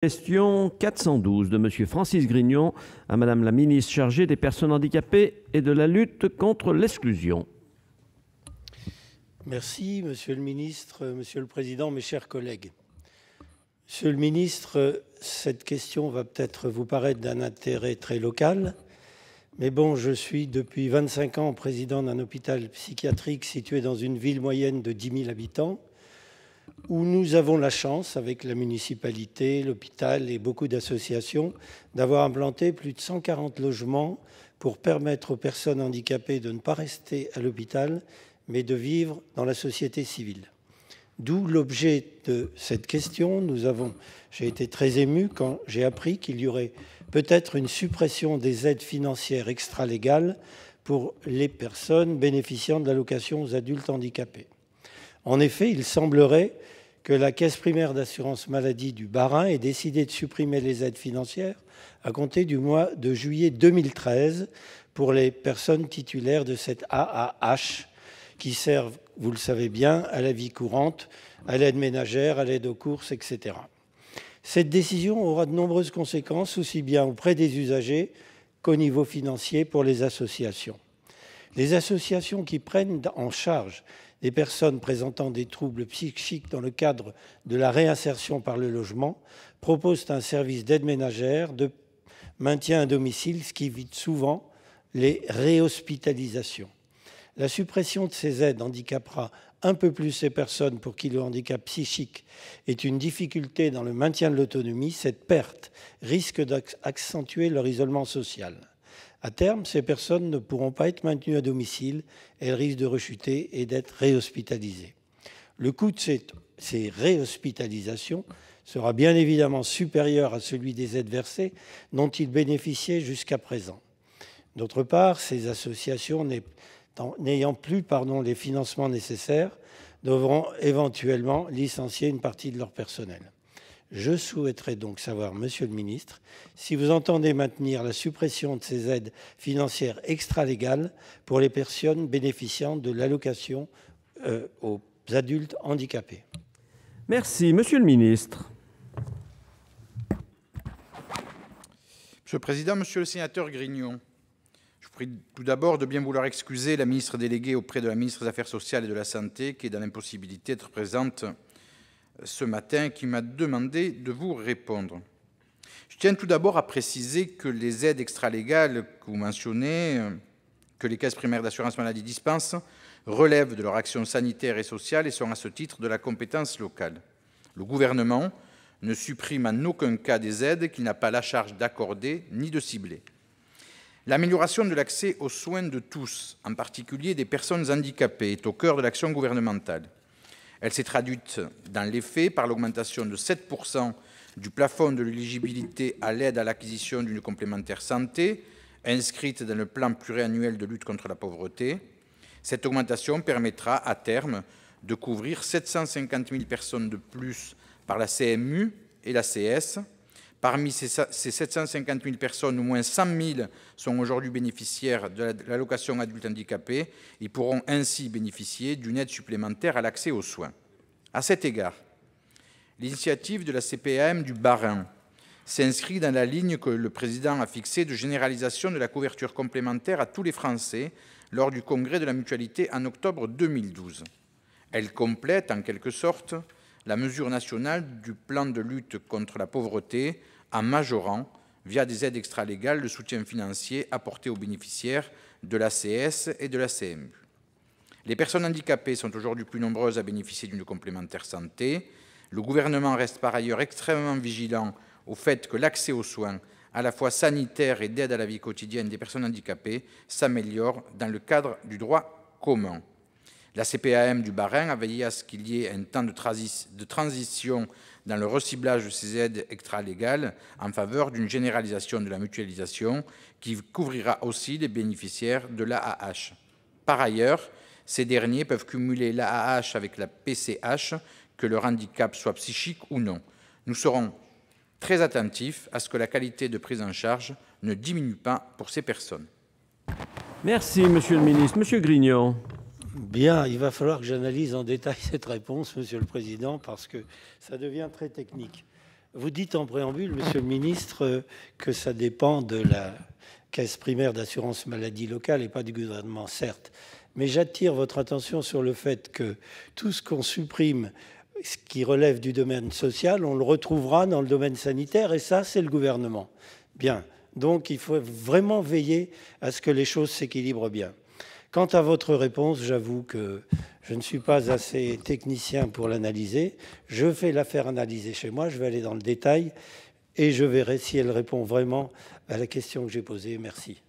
Question 412 de M. Francis Grignon à Mme la ministre chargée des personnes handicapées et de la lutte contre l'exclusion. Merci, Monsieur le ministre, Monsieur le Président, mes chers collègues. Monsieur le ministre, cette question va peut-être vous paraître d'un intérêt très local, mais bon, je suis depuis 25 ans président d'un hôpital psychiatrique situé dans une ville moyenne de 10 000 habitants où nous avons la chance, avec la municipalité, l'hôpital et beaucoup d'associations, d'avoir implanté plus de 140 logements pour permettre aux personnes handicapées de ne pas rester à l'hôpital, mais de vivre dans la société civile. D'où l'objet de cette question. Nous avons, j'ai été très ému quand j'ai appris qu'il y aurait peut-être une suppression des aides financières extralégales pour les personnes bénéficiant de l'allocation aux adultes handicapés. En effet, il semblerait que la Caisse primaire d'assurance maladie du Bas-Rhin ait décidé de supprimer les aides financières à compter du mois de juillet 2013 pour les personnes titulaires de cette AAH qui servent, vous le savez bien, à la vie courante, à l'aide ménagère, à l'aide aux courses, etc. Cette décision aura de nombreuses conséquences, aussi bien auprès des usagers qu'au niveau financier pour les associations. Les associations qui prennent en charge des personnes présentant des troubles psychiques dans le cadre de la réinsertion par le logement proposent un service d'aide ménagère, de maintien à domicile, ce qui évite souvent les réhospitalisations. La suppression de ces aides handicapera un peu plus ces personnes pour qui le handicap psychique est une difficulté dans le maintien de l'autonomie. Cette perte risque d'accentuer leur isolement social. À terme, ces personnes ne pourront pas être maintenues à domicile, elles risquent de rechuter et d'être réhospitalisées. Le coût de ces, réhospitalisations sera bien évidemment supérieur à celui des aides versées dont ils bénéficiaient jusqu'à présent. D'autre part, ces associations n'ayant plus les financements nécessaires devront éventuellement licencier une partie de leur personnel. Je souhaiterais donc savoir, Monsieur le Ministre, si vous entendez maintenir la suppression de ces aides financières extra-légales pour les personnes bénéficiant de l'allocation euh, aux adultes handicapés. Merci, Monsieur le Ministre. Monsieur le Président, Monsieur le Sénateur Grignon, je vous prie tout d'abord de bien vouloir excuser la ministre déléguée auprès de la ministre des Affaires sociales et de la Santé qui est dans l'impossibilité d'être présente ce matin qui m'a demandé de vous répondre. Je tiens tout d'abord à préciser que les aides extralégales que vous mentionnez, que les caisses primaires d'assurance maladie dispensent, relèvent de leur action sanitaire et sociale et sont à ce titre de la compétence locale. Le gouvernement ne supprime en aucun cas des aides qu'il n'a pas la charge d'accorder ni de cibler. L'amélioration de l'accès aux soins de tous, en particulier des personnes handicapées, est au cœur de l'action gouvernementale. Elle s'est traduite dans les faits par l'augmentation de 7% du plafond de l'éligibilité à l'aide à l'acquisition d'une complémentaire santé inscrite dans le plan pluriannuel de lutte contre la pauvreté. Cette augmentation permettra à terme de couvrir 750 000 personnes de plus par la CMU et la CS, Parmi ces 750 000 personnes, au moins 100 000 sont aujourd'hui bénéficiaires de l'allocation adulte handicapé et pourront ainsi bénéficier d'une aide supplémentaire à l'accès aux soins. À cet égard, l'initiative de la CPAM du Barin s'inscrit dans la ligne que le président a fixée de généralisation de la couverture complémentaire à tous les Français lors du congrès de la mutualité en octobre 2012. Elle complète en quelque sorte la mesure nationale du plan de lutte contre la pauvreté en majorant, via des aides extralégales, le soutien financier apporté aux bénéficiaires de l'ACS et de la CMU. Les personnes handicapées sont aujourd'hui plus nombreuses à bénéficier d'une complémentaire santé. Le gouvernement reste par ailleurs extrêmement vigilant au fait que l'accès aux soins, à la fois sanitaires et d'aide à la vie quotidienne des personnes handicapées, s'améliore dans le cadre du droit commun. La CPAM du Bahreïn a veillé à ce qu'il y ait un temps de, transition dans le reciblage de ces aides extralégales en faveur d'une généralisation de la mutualisation qui couvrira aussi les bénéficiaires de l'AAH. Par ailleurs, ces derniers peuvent cumuler l'AAH avec la PCH, que leur handicap soit psychique ou non. Nous serons très attentifs à ce que la qualité de prise en charge ne diminue pas pour ces personnes. Merci, Monsieur le Ministre. Monsieur Grignon. Bien, il va falloir que j'analyse en détail cette réponse, Monsieur le Président, parce que ça devient très technique. Vous dites en préambule, Monsieur le Ministre, que ça dépend de la caisse primaire d'assurance maladie locale et pas du gouvernement, certes. Mais j'attire votre attention sur le fait que tout ce qu'on supprime, ce qui relève du domaine social, on le retrouvera dans le domaine sanitaire, et ça, c'est le gouvernement. Bien. Donc, il faut vraiment veiller à ce que les choses s'équilibrent bien. Quant à votre réponse, j'avoue que je ne suis pas assez technicien pour l'analyser. Je vais la faire analyser chez moi, je vais aller dans le détail et je verrai si elle répond vraiment à la question que j'ai posée. Merci.